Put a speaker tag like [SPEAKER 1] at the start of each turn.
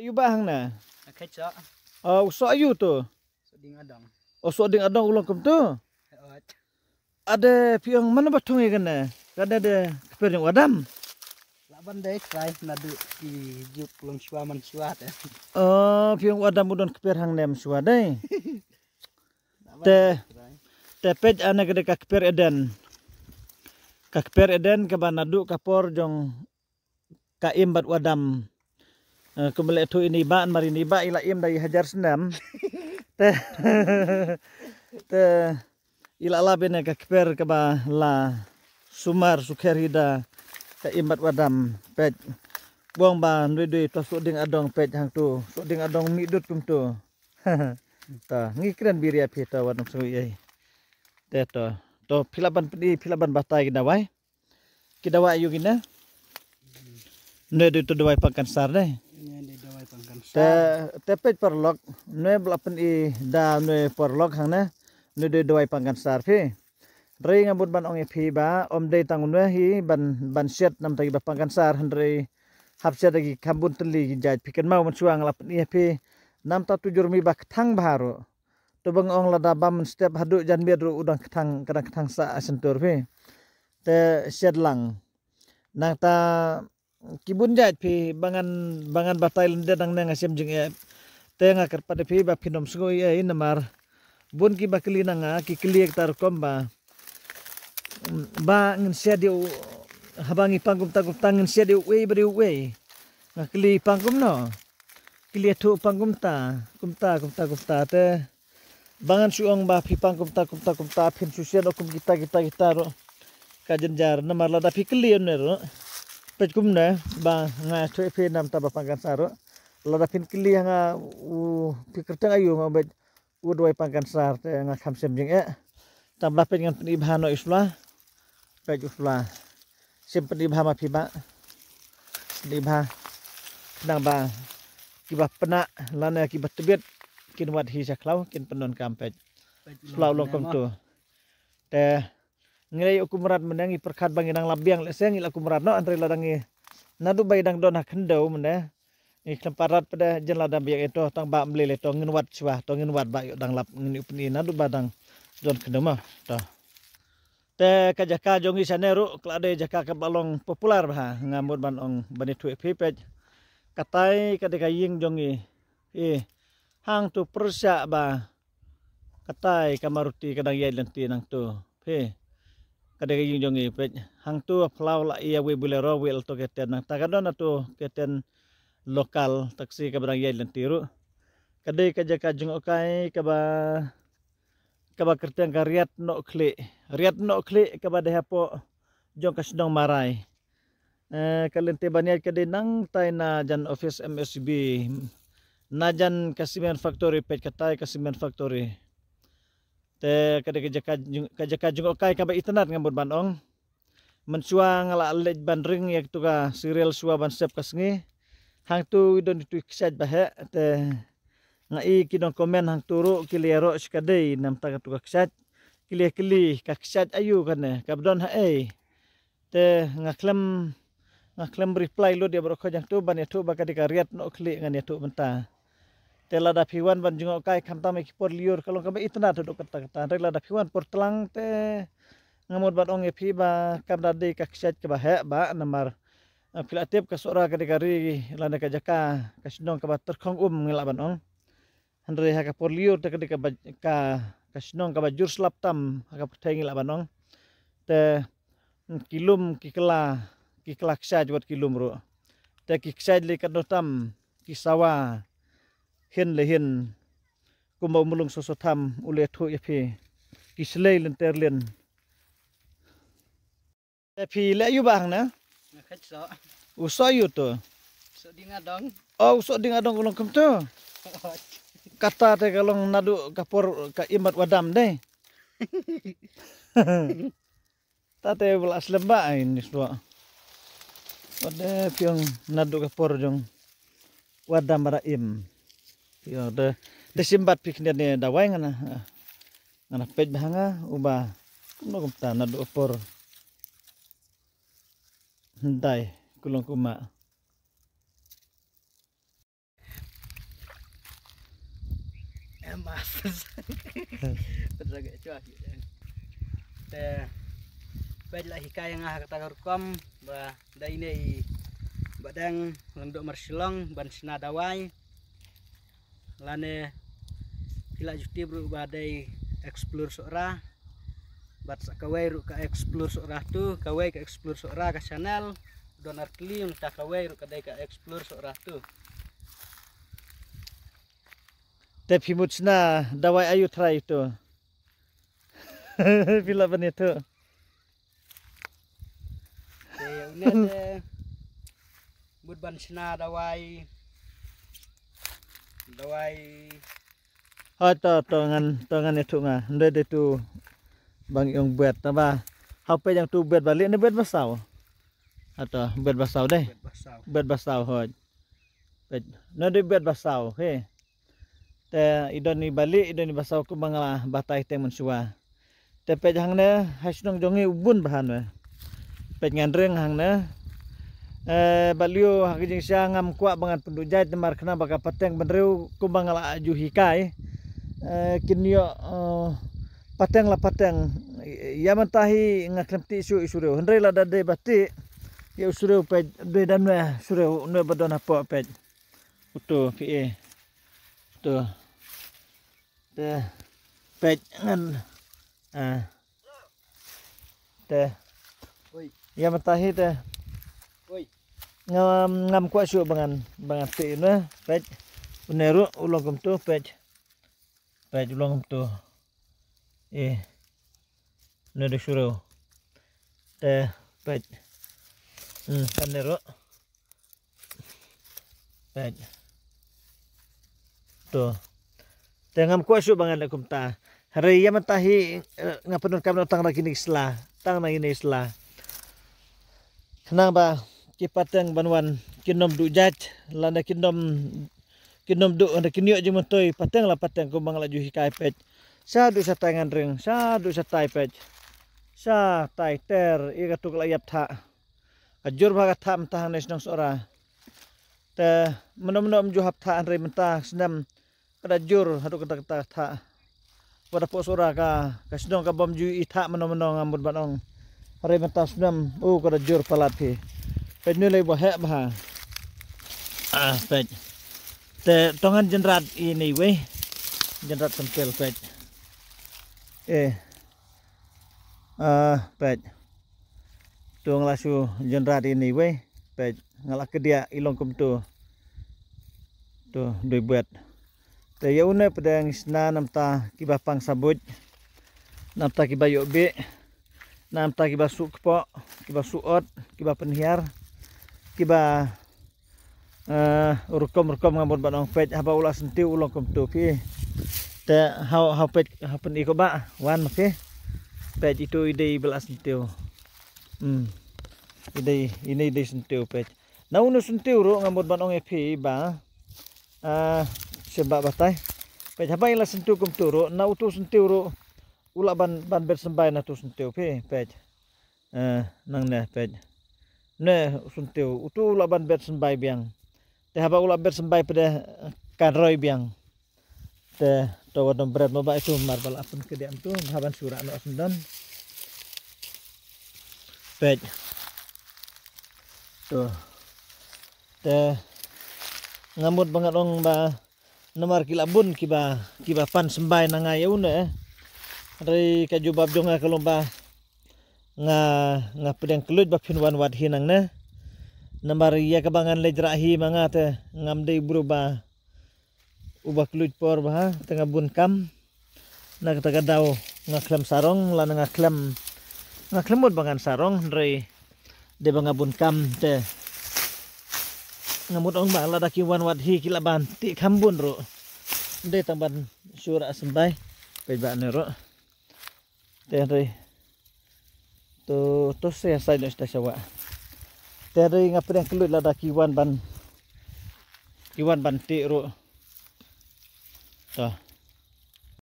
[SPEAKER 1] Ayu bahang na. Akecha. Oh uh, so ayu tu. So ding adang. Oh, so ding adang ulang kem tu. Ada piang mana batung ikan na? Kada ada yang wadam. Laban dai try nadu di jup long shua man shua teh. Oh, piang wadam udon kepir hang nem shua deh. Teh, teh ana anak ka kepir eden. kepir eden banadu kapor jong imbat wadam. Eh, tu ini ba mari ni ba ila im dari hajar senam te te ila bena ka kper ka ba la sumar sukherida, ka imbat wadam pet buang ba dui dui to su ding adong pet hang tu su ding adong midut kum tu ta ngikren biria pita wadam su ye te to to pilaban pedi pilaban batai kidawai wai yu gina ne du tu dawai pakan sar deh Kan. te perlok, nue nue blapen i da nue perlok hang na, Nue de dawai pangkan sar fi rei ngabut ban ong epi ba om de tang nue hi ban ban set nam tagi ba pangkan sar handrei hap set lagi kambun teli jaj pikan mau suang lapen i epi. nam ta tujur mi ba tang baro to bang ong lada bam step hadu jan biadru udang ketang kadang kthang sa asentur fi te set lang nang ta kibun jait pi bangan bangan batai lenda dang nang asiam jeng ya tenga ker pada pi ba pinom sugo e ini e mar bun ki bakli nanga ki ek tar komba ba ngin sia dia habangi pangkum takup tangin sia dia wei beri wei kili pangkum no kili e tu pangkum ta kumta kumta kumta te bangan suang ba pi pangkum ta kumta kumta pin su susian kum kita kita kita ro kajen jar na la da pi kili ro ปจุมเนี่ยบางงานช่วยพี่นำตาบังกันสารรลดฟินกิลี่ยังอู้พิกรตังอายุงาเบจอู้ด้วยปังกันสารแต่งาคำเสียมยังเอ๊ตามลับเป็นงานปีบานอิสลาไปจุสลาเสียมปีบามาพิบะปีบานางบางกิบัปนะลานกิบัตเบียดกินวัดฮีชักเล้ากินปนนกามไปสเล่าลงกอมตัวแต่ ngelai aku merat mendangi perkat bangi dang labiang le sengil aku merat no antri ladangi nadu bayi dang dona kendau mende ni kemparat pada jen ladang biak itu tang ba le tong ngin wat cua tong ngin wat ba yuk dang lap ngin upni nadu badang don kendau mah to te kajaka jongi saneru klade jaka kebalong popular bah ngamur ban ong bani tuwe pipet katai kadeka ying jongi i hang tu persa ba katai kamaruti kadang yai lenti nang tu pe Kadai yung jong ipet hang tu plau la ia we ro we to keten nang takadon atu keten lokal taksi barang yai lentiru kadai kaja kajung okai kaba kaba ka kariat no kle riat no ba kaba hapo jong sidong marai eh kalen tebaniat kadai nang tai na jan office MSB najan kasimen factory pet katai kasimen factory te kada kejaka kejaka jengok kai kaba itanat ngambut banong mensua ngala lej bandring yak tuka serial sua ban sep kasngi hang tu idon tu kisat bahe te ngai kidon komen hang turu kiliero skadei nam taka tuka kisat kili kili kakisat ayu kana kabdon ha ei te ngaklem ngaklem reply lo dia jang tu ban ya tu bakadika riat no kli ngan ya tu mentah tela da piwan ban jungo kai khanta ki por lior kalong kame itna to do kata kata tela da piwan por telang te ngamot eh, um ban ong epi ba kam da de ka kshat ke ba he ba namar filatep ka sora ka la lana ka jaka ka sinong ka ba terkhong um ngila ban ong handre ha ka por lior te ka ka ka sinong ka ba jur slap tam ka thai ngila ban ong te mm, kilum kikla kikla syaj wat kilum ro te kiksaj le ka tam kisawa hen le hen kumau mulung so so tham ule thu ya phi kislei len ter len e phi le yu bang na khach so u so yu to so dinga dong oh so dinga dong ulung kum tu kata te kalong nadu kapor ka imat wadam deh Tate belas lemba ini semua. Pada piung nadu kapor jong wadam im yo de desimbat piknya ne dawai ngana ah, ngana pej bahanga uba no kumta na do por hentai kulong kuma eh, mas terjaga cuaca teh baiklah yang ngah kata hukum bah dah ini badang lendok mersilong ban sinadawai lane kila juti bro badai explore sora bat kawai ru ka explore sora tu kawai ka explore sora ka channel donar klim ta kawai ru ka ka explore sora tu tapi mutsna dawai ayu try tu bila ban tu. Bud ban sna dawai Dawai. Hoi to to ngan to ngan itu nga. Nde de tu bang yong bet ta ba. Hape yang tu bet balik ne bet basau. Ato bet basau deh. Bet basau hoi. Bet ne de bet basau he. Te idon ni Bali, idon ni basau ku bangala batai te mensua. Te pe jang ne hasnong jongi ubun bahan we. Pe ngan reng hang ne eh baliu hakijing ngam kuak bangan pendujai temar kena baka pateng benreu kumbang ala aju hikai eh, eh, eh pateng la pateng yaman tahi ngak ti isu isu reu la dade bati ya reu pe de dan isu sureu ne badona po pe utu pi e utu te pe ngan ah te yaman tahi te ngam ngam kwa sio bangan bangan te eh. na pet uneru ulong kum tu pet pet ulong kum tu e eh, neru suro te pet hmm kaneru pet tu te ngam kwa sio bangan lekum ta hari ya mentahi eh, ngapun kam tang lagi nisla tang lagi nisla kenapa kipatang banwan kinom du jaj landa kinom kinom du anda kinio je mentoi patang la pateng kumbang laju hikai pet sa du sa tangan ring sa du sa tai pet sa tai ter iga tuk la yap tha ajur bhaga ta mta hanes nong sora te menom nom ju hap tha anre menta senam kada jur hatu kata kata tha pada po sora ka kasnong ka bom ju i menom-menom ngambut banong Hari mentas nam, oh kada jur palat ពេចនេះលេបហេបហាអាពេចតែតងចិនរ៉ាត់អ៊ីនេះវិញចិនរ៉ាត់សំពេលពេចអេអឺពេចតងឡាស៊ូចិនរ៉ាត់អ៊ីនេះវិញពេចងាឡាក dia អ៊ីឡងគុំទូទូដូចបេតតែយោណែប្រដងស្នាណាំតាគីបាប៉ាំងសាបុជណាំតាគីបាយោបេ nam ta kiba su kepo kiba suot kiba penhiar kiba eh, urukom urukom ngambon banong pet haba ulah sentiu ulong kom tu ki te hau hau pet hapen iko ba wan oke pet itu ide belas sentiu hmm ide ini ide sentiu pet na uno senti ro ngambon banong epi ba ah sebab batai pet haba ila sentiu kom tu ro na utu sentiu ro ulah ban ban bersembai na tu sentiu pe pet eh nang ne pet ne suntiu utu laban bet sembai biang te haba ulab bet sembai pada eh, kan biang te tawa dom berat mabak itu marbal apun ke diam tu haban sura no sendan pet tu te ngamut banget ong ba nomor kilabun kiba kiba pan sembai nangai une dari kajubab jonga kelomba nga nga pedeng kelut pin wan wat hinang na nambar ya kebangan lejrahi dei buru ba ubah kelut por ba tengah bun kam na kata nga ngaklem sarong la lan ngaklem ngaklemut bangan sarong dari de bun kam te ngamut ong bang ladaki wan wat hi kila ban ti bun ro de tamban sura sembai pe ba ne ro te dari tu saya saya side coba. shawa tere nga preng kelut lada kiwan ban kiwan ban tiru. ro